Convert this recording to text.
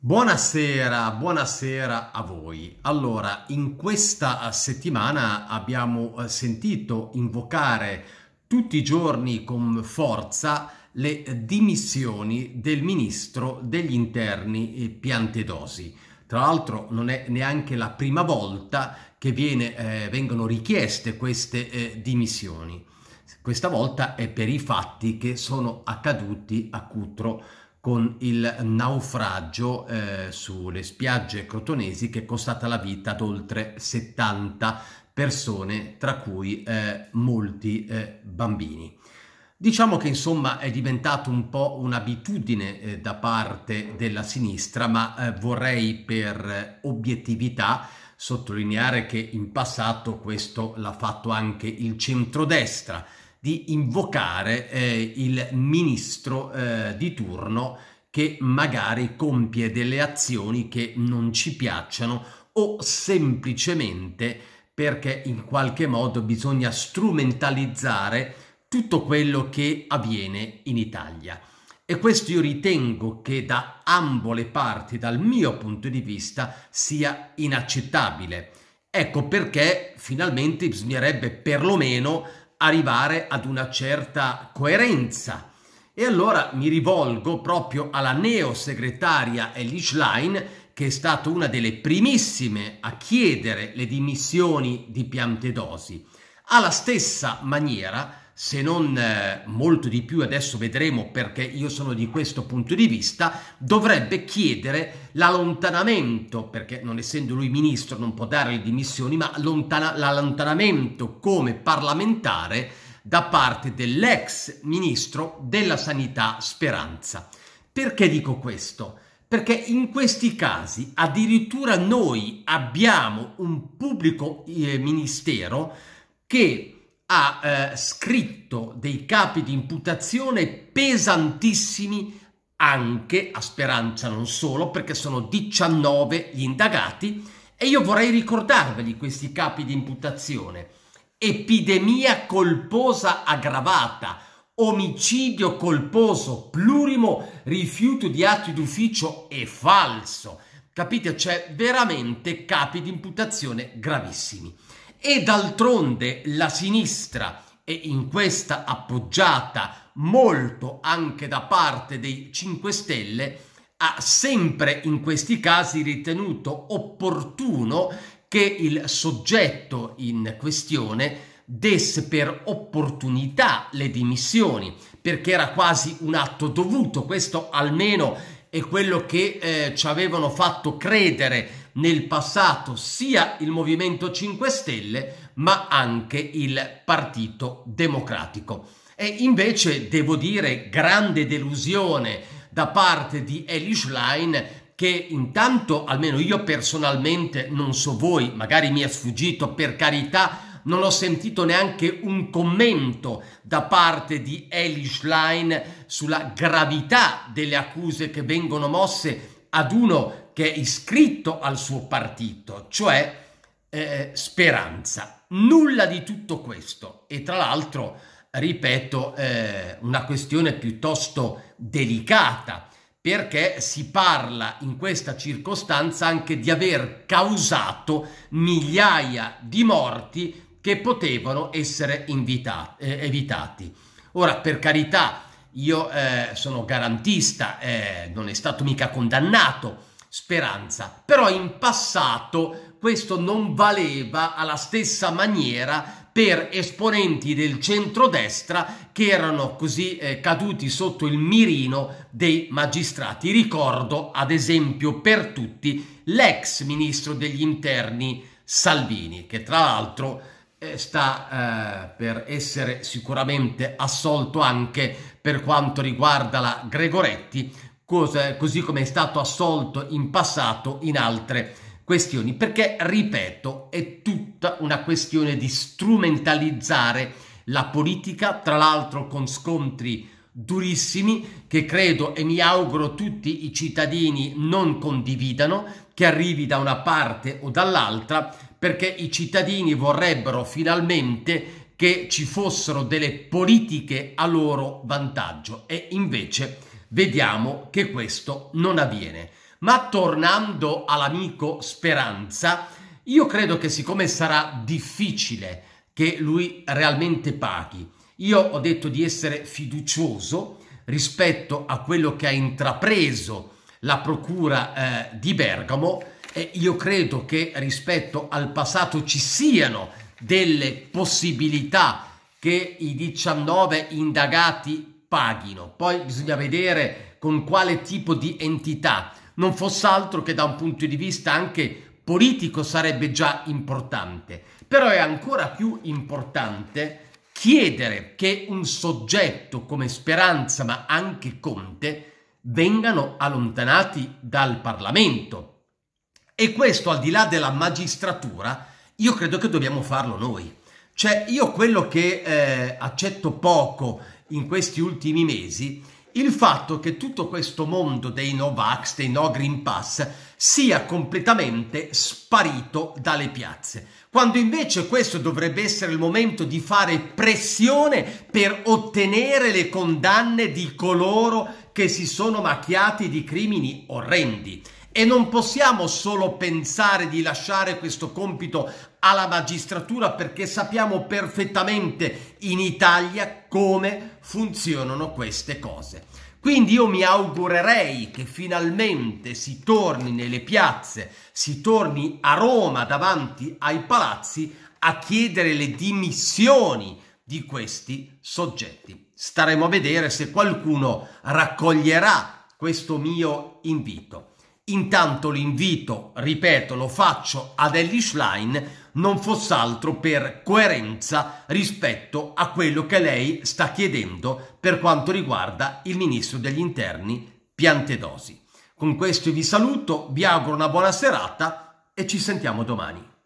Buonasera, buonasera a voi. Allora, in questa eh, settimana abbiamo eh, sentito invocare tutti i giorni con forza le dimissioni del ministro degli interni eh, Piantedosi. Tra l'altro non è neanche la prima volta che viene, eh, vengono richieste queste eh, dimissioni. Questa volta è per i fatti che sono accaduti a Cutro con il naufragio eh, sulle spiagge crotonesi che è costata la vita ad oltre 70 persone, tra cui eh, molti eh, bambini. Diciamo che insomma è diventato un po' un'abitudine eh, da parte della sinistra, ma eh, vorrei per obiettività sottolineare che in passato questo l'ha fatto anche il centrodestra, di invocare eh, il ministro eh, di turno che magari compie delle azioni che non ci piacciono o semplicemente perché in qualche modo bisogna strumentalizzare tutto quello che avviene in Italia. E questo io ritengo che da ambo le parti, dal mio punto di vista, sia inaccettabile. Ecco perché finalmente bisognerebbe perlomeno arrivare ad una certa coerenza. E allora mi rivolgo proprio alla neo segretaria Ellie Schlein, che è stata una delle primissime a chiedere le dimissioni di Piantedosi. Alla stessa maniera se non eh, molto di più, adesso vedremo perché io sono di questo punto di vista, dovrebbe chiedere l'allontanamento, perché non essendo lui ministro non può dare le dimissioni, ma l'allontanamento come parlamentare da parte dell'ex ministro della Sanità Speranza. Perché dico questo? Perché in questi casi addirittura noi abbiamo un pubblico eh, ministero che ha eh, scritto dei capi di imputazione pesantissimi anche a Speranza, non solo, perché sono 19 gli indagati e io vorrei ricordarveli questi capi di imputazione. Epidemia colposa aggravata, omicidio colposo plurimo, rifiuto di atti d'ufficio e falso. Capite? C'è veramente capi di imputazione gravissimi. E d'altronde la sinistra e in questa appoggiata molto anche da parte dei 5 Stelle ha sempre in questi casi ritenuto opportuno che il soggetto in questione desse per opportunità le dimissioni, perché era quasi un atto dovuto, questo almeno è quello che eh, ci avevano fatto credere nel passato sia il Movimento 5 Stelle ma anche il Partito Democratico. E invece devo dire grande delusione da parte di Eli Schlein che intanto, almeno io personalmente, non so voi, magari mi è sfuggito, per carità, non ho sentito neanche un commento da parte di Eli Schlein sulla gravità delle accuse che vengono mosse ad uno che è iscritto al suo partito, cioè eh, Speranza. Nulla di tutto questo e tra l'altro, ripeto, eh, una questione piuttosto delicata perché si parla in questa circostanza anche di aver causato migliaia di morti che potevano essere eh, evitati. Ora, per carità, io eh, sono garantista, eh, non è stato mica condannato speranza. Però in passato questo non valeva alla stessa maniera per esponenti del centrodestra che erano così eh, caduti sotto il mirino dei magistrati. Ricordo ad esempio per tutti l'ex ministro degli interni Salvini, che tra l'altro eh, sta eh, per essere sicuramente assolto anche per quanto riguarda la Gregoretti, cosa, così come è stato assolto in passato in altre questioni, perché, ripeto, è tutta una questione di strumentalizzare la politica, tra l'altro con scontri durissimi che credo e mi auguro tutti i cittadini non condividano, che arrivi da una parte o dall'altra, perché i cittadini vorrebbero finalmente che ci fossero delle politiche a loro vantaggio e invece vediamo che questo non avviene. Ma tornando all'amico Speranza, io credo che siccome sarà difficile che lui realmente paghi, io ho detto di essere fiducioso rispetto a quello che ha intrapreso la procura eh, di Bergamo e io credo che rispetto al passato ci siano delle possibilità che i 19 indagati paghino. Poi bisogna vedere con quale tipo di entità. Non fosse altro che da un punto di vista anche politico sarebbe già importante, però è ancora più importante chiedere che un soggetto come Speranza, ma anche Conte, vengano allontanati dal Parlamento. E questo al di là della magistratura, io credo che dobbiamo farlo noi. Cioè, io quello che eh, accetto poco in questi ultimi mesi il fatto che tutto questo mondo dei no vax, dei no green pass, sia completamente sparito dalle piazze, quando invece questo dovrebbe essere il momento di fare pressione per ottenere le condanne di coloro che si sono macchiati di crimini orrendi. E non possiamo solo pensare di lasciare questo compito alla magistratura perché sappiamo perfettamente in Italia come funzionano queste cose. Quindi io mi augurerei che finalmente si torni nelle piazze, si torni a Roma davanti ai palazzi a chiedere le dimissioni di questi soggetti. Staremo a vedere se qualcuno raccoglierà questo mio invito. Intanto l'invito, ripeto, lo faccio ad Ellie Schlein non fosse altro per coerenza rispetto a quello che lei sta chiedendo per quanto riguarda il ministro degli interni Piantedosi. Con questo vi saluto, vi auguro una buona serata e ci sentiamo domani.